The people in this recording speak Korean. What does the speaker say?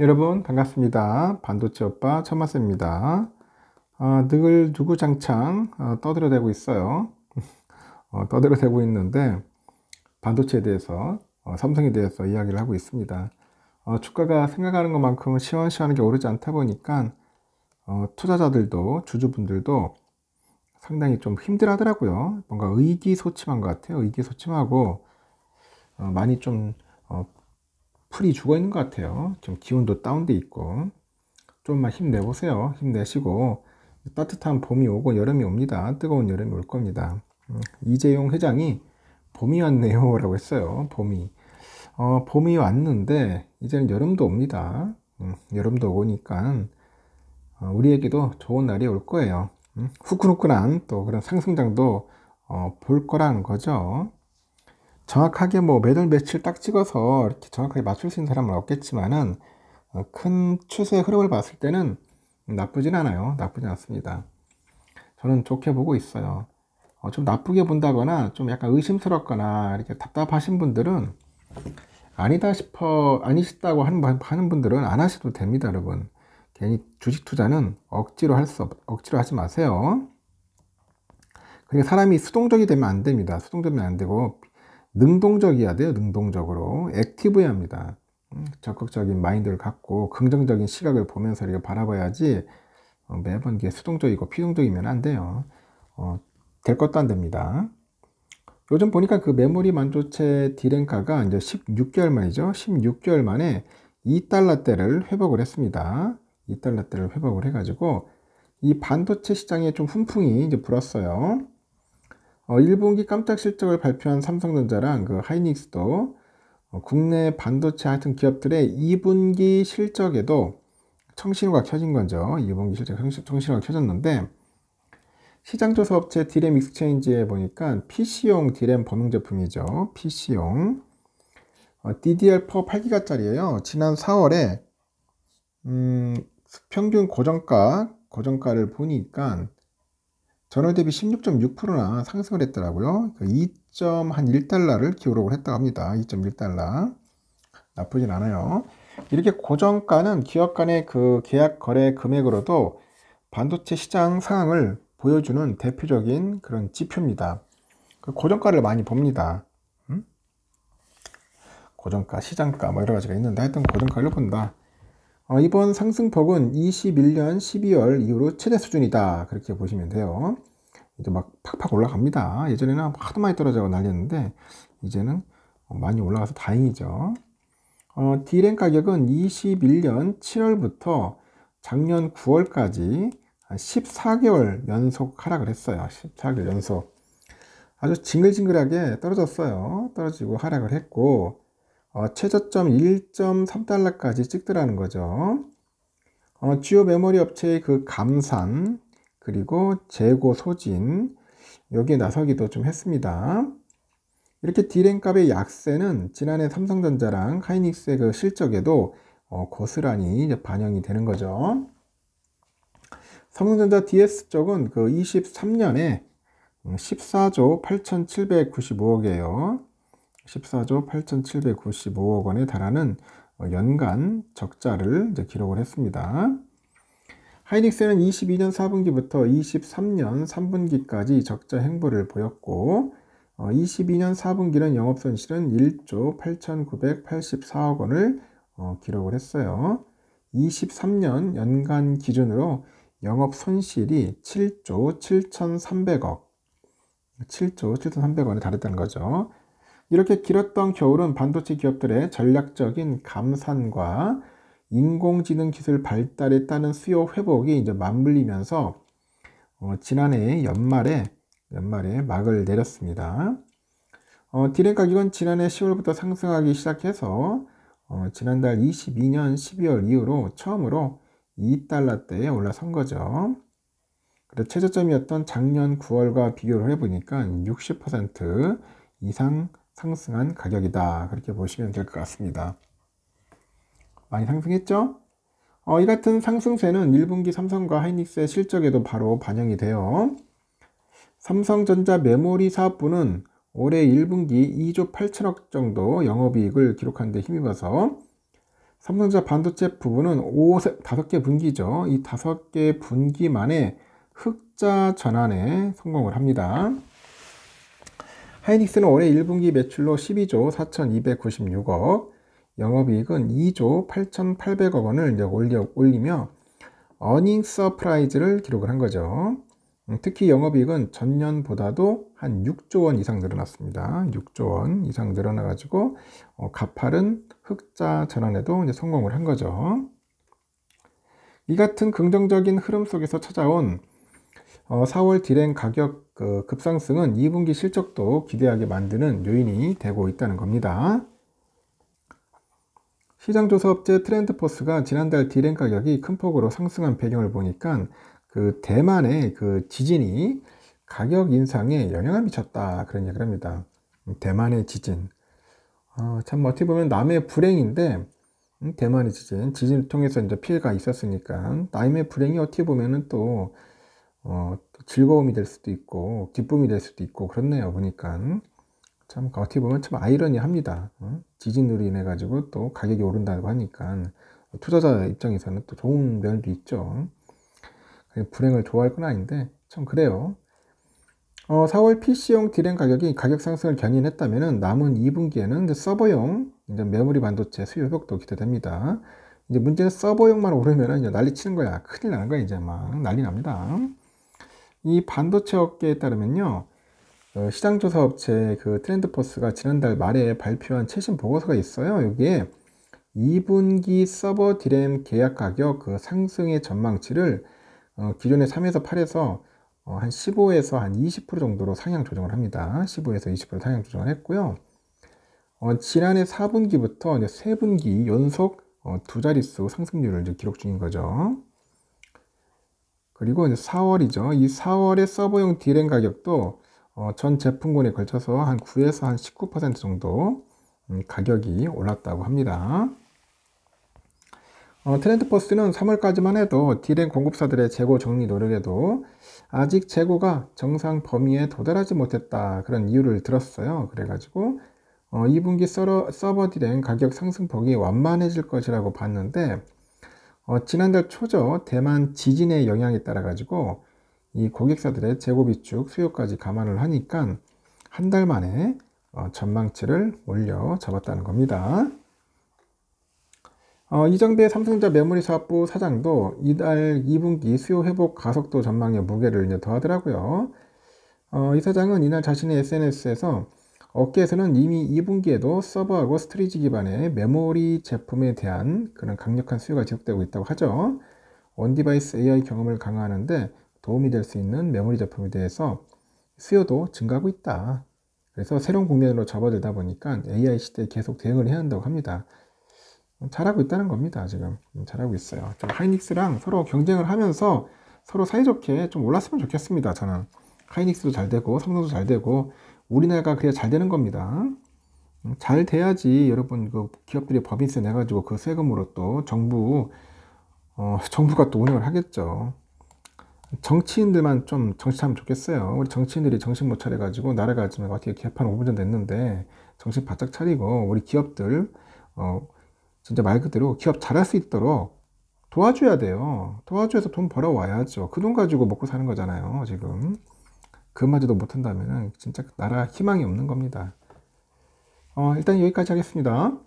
여러분 반갑습니다. 반도체 오빠 천마쌤입니다. 아, 늙을 두구장창 아, 어, 떠들어대고 있어요. 어, 떠들어대고 있는데 반도체에 대해서 어, 삼성에 대해서 이야기를 하고 있습니다. 어, 주가가 생각하는 것만큼은 시원시원하게 오르지 않다 보니까 어, 투자자들도 주주분들도 상당히 좀 힘들하더라고요. 어 뭔가 의기소침한 것 같아요. 의기소침하고 어, 많이 좀 풀이 죽어 있는 것 같아요. 좀 기온도 다운돼 있고 좀만 힘내보세요. 힘내시고 따뜻한 봄이 오고 여름이 옵니다. 뜨거운 여름이 올 겁니다. 음, 이재용 회장이 봄이 왔네요 라고 했어요. 봄이 어, 봄이 왔는데 이제는 여름도 옵니다. 음, 여름도 오니까 어, 우리에게도 좋은 날이 올 거예요. 음, 후끈후끈한 또 그런 상승장도 어, 볼 거라는 거죠. 정확하게 뭐 매달 며칠 딱 찍어서 이렇게 정확하게 맞출 수 있는 사람은 없겠지만은 어, 큰 추세의 흐름을 봤을 때는 나쁘진 않아요. 나쁘진 않습니다. 저는 좋게 보고 있어요. 어, 좀 나쁘게 본다거나 좀 약간 의심스럽거나 이렇게 답답하신 분들은 아니다 싶어 아니시다고 하는, 하는 분들은 안 하셔도 됩니다, 여러분. 괜히 주식 투자는 억지로 할 수 없, 억지로 하지 마세요. 그리고 사람이 수동적이 되면 안 됩니다. 수동적이면 안 되고 능동적이어야 돼요. 능동적으로 액티브해야 합니다. 음, 적극적인 마인드를 갖고 긍정적인 시각을 보면서 이렇게 바라봐야지 어, 매번 이게 수동적이고 피동적이면 안 돼요. 어, 될 것도 안 됩니다. 요즘 보니까 그 메모리 만조체 디랭카가 이제 16개월 만이죠. 16개월 만에 2달러대를 회복을 했습니다. 2달러대를 회복을 해가지고 이 반도체 시장에 좀 훈풍이 이제 불었어요. 어, 1분기 깜짝 실적을 발표한 삼성전자랑 그 하이닉스도 어, 국내 반도체 하여튼 기업들의 2분기 실적에도 청신호가 켜진 건죠. 2분기 실적 청신호가 켜졌는데 시장조사 업체 디램 익스체인지에 보니까 PC용 디램 범용 제품이죠. PC용 어, DDR4 8기가짜리예요. 지난 4월에 음, 평균 고정가 고정가를 보니까 전월 대비 16.6%나 상승을 했더라고요. 2.1달러를 그러니까 기록을 했다고 합니다. 2.1달러. 나쁘진 않아요. 이렇게 고정가는 기업 간의 그 계약 거래 금액으로도 반도체 시장 상황을 보여주는 대표적인 그런 지표입니다. 그 고정가를 많이 봅니다. 음? 고정가, 시장가 뭐 여러 가지가 있는데 하여튼 고정가를 본다. 어, 이번 상승폭은 21년 12월 이후로 최대 수준이다 그렇게 보시면 돼요 이제 막 팍팍 올라갑니다 예전에는 하도 많이 떨어져서 난리는데 이제는 많이 올라가서 다행이죠 어, D램 가격은 21년 7월부터 작년 9월까지 14개월 연속 하락을 했어요 14개월 연속 아주 징글징글하게 떨어졌어요 떨어지고 하락을 했고 어, 최저점 1.3달러까지 찍더라는 거죠. 어, 주요 메모리 업체의 그 감산 그리고 재고 소진 여기에 나서기도 좀 했습니다. 이렇게 디램 값의 약세는 지난해 삼성전자랑 하이닉스의 그 실적에도 어, 고스란히 반영이 되는 거죠. 삼성전자 DS 쪽은 그 23년에 14조 8,795억이에요. 14조 8,795억 원에 달하는 어, 연간 적자를 기록을 했습니다. 하이닉스는 22년 4분기부터 23년 3분기까지 적자 행보를 보였고 22년 어, 4분기는 영업손실은 1조 8,984억 원을 어, 기록을 했어요. 23년 연간 기준으로 영업손실이 7조 7,300억 7조 7,300원에 달했다는 거죠. 이렇게 길었던 겨울은 반도체 기업들의 전략적인 감산과 인공지능 기술 발달에 따른 수요 회복이 이제 맞물리면서 어, 지난해 연말에 연말에 막을 내렸습니다. 어, 디램 가격은 지난해 10월부터 상승하기 시작해서 어, 지난달 22년 12월 이후로 처음으로 2달러대에 올라선 거죠. 그래서 최저점이었던 작년 9월과 비교를 해보니까 60% 이상 상승한 가격이다. 그렇게 보시면 될 것 같습니다. 많이 상승했죠? 어, 이 같은 상승세는 1분기 삼성과 하이닉스의 실적에도 바로 반영이 돼요. 삼성전자 메모리 사업부는 올해 1분기 2조 8천억 정도 영업이익을 기록한 데 힘입어서 삼성전자 반도체 부분은 5, 5개 분기죠. 이 5개 분기 만에 흑자 전환에 성공을 합니다. 하이닉스는 올해 1분기 매출로 12조 4,296억, 영업이익은 2조 8,800억 원을 올 올리며 어닝 서프라이즈를 기록을 한 거죠. 음, 특히 영업이익은 전년보다도 한 6조 원 이상 늘어났습니다. 6조 원 이상 늘어나가지고 어, 가파른 흑자 전환에도 이제 성공을 한 거죠. 이 같은 긍정적인 흐름 속에서 찾아온 어, 4월 디랭 가격 그 급상승은 2분기 실적도 기대하게 만드는 요인이 되고 있다는 겁니다. 시장조사업체 트렌드포스가 지난달 디랭 가격이 큰 폭으로 상승한 배경을 보니까 그 대만의 그 지진이 가격 인상에 영향을 미쳤다 그런 얘기를 합니다. 음, 대만의 지진 어, 참 어떻게 보면 남의 불행인데 음, 대만의 지진 지진을 통해서 이제 피해가 있었으니까 남의 불행이 어떻게 보면은 또 어, 즐거움이 될 수도 있고 기쁨이 될 수도 있고 그렇네요 보니까 참 어떻게 보면 참 아이러니합니다 어? 지진으로 인해 가지고 또 가격이 오른다고 하니까 투자자 입장에서는 또 좋은 면도 있죠 불행을 좋아할 건 아닌데 참 그래요 어, 4월 PC용 디램 가격이 가격 상승을 견인했다면 남은 2분기에는 서버용 이제 메모리 반도체 수요 회복도 기대됩니다 이제 문제는 서버용만 오르면 이제 난리 치는 거야 큰일 나는 거야 이제 막 난리 납니다 이 반도체 업계에 따르면요. 어, 시장조사 업체 그 트렌드포스가 지난달 말에 발표한 최신 보고서가 있어요. 여기에 2분기 서버 디램 계약 가격 그 상승의 전망치를 어, 기존의 3에서 8에서 어, 한 15에서 한 20% 정도로 상향 조정을 합니다. 15에서 20% 상향 조정을 했고요. 어, 지난해 4분기부터 이제 3분기 연속 어, 두 자릿수 상승률을 기록 중인 거죠. 그리고 이제 4월이죠. 이 4월의 서버용 디램 가격도 어, 전 제품군에 걸쳐서 한 9에서 한 19% 정도 음, 가격이 올랐다고 합니다. 어, 트렌드버스는 3월까지만 해도 디램 공급사들의 재고 정리 노력에도 아직 재고가 정상 범위에 도달하지 못했다 그런 이유를 들었어요. 그래가지고 어, 2분기 서버 디램 가격 상승폭이 완만해질 것이라고 봤는데 어, 지난달 초죠. 대만 지진의 영향에 따라 가지고 이 고객사들의 재고 비축 수요까지 감안을 하니까 한 달 만에 어, 전망치를 올려 잡았다는 겁니다. 어, 이정배 삼성전자 메모리 사업부 사장도 이달 2분기 수요 회복 가속도 전망에 무게를 이제 더하더라고요. 어, 이 사장은 이날 자신의 SNS에서 업계에서는 이미 2분기에도 서버하고 스토리지 기반의 메모리 제품에 대한 그런 강력한 수요가 지속되고 있다고 하죠. 온디바이스 AI 경험을 강화하는데 도움이 될 수 있는 메모리 제품에 대해서 수요도 증가하고 있다. 그래서 새로운 국면으로 접어들다 보니까 AI 시대에 계속 대응을 해야 한다고 합니다. 음, 잘하고 있다는 겁니다. 지금 음, 잘하고 있어요. 좀 하이닉스랑 서로 경쟁을 하면서 서로 사이좋게 좀 올랐으면 좋겠습니다. 저는 하이닉스도 잘 되고 삼성도 잘 되고 우리나라가 그래야 잘 되는 겁니다. 음, 잘 돼야지 여러분 그 기업들이 법인세 내가지고 그 세금으로 또 정부 어, 정부가 또 운영을 하겠죠. 정치인들만 좀 정신하면 좋겠어요. 우리 정치인들이 정신 못 차려가지고 나라가 지금 어떻게 개판 5분 전 됐는데 정신 바짝 차리고 우리 기업들 어, 진짜 말 그대로 기업 잘할 수 있도록 도와줘야 돼요. 도와줘서 돈 벌어와야죠. 그 돈 가지고 먹고 사는 거잖아요, 지금. 그마저도 못한다면 진짜 나라 희망이 없는 겁니다. 어, 일단 여기까지 하겠습니다.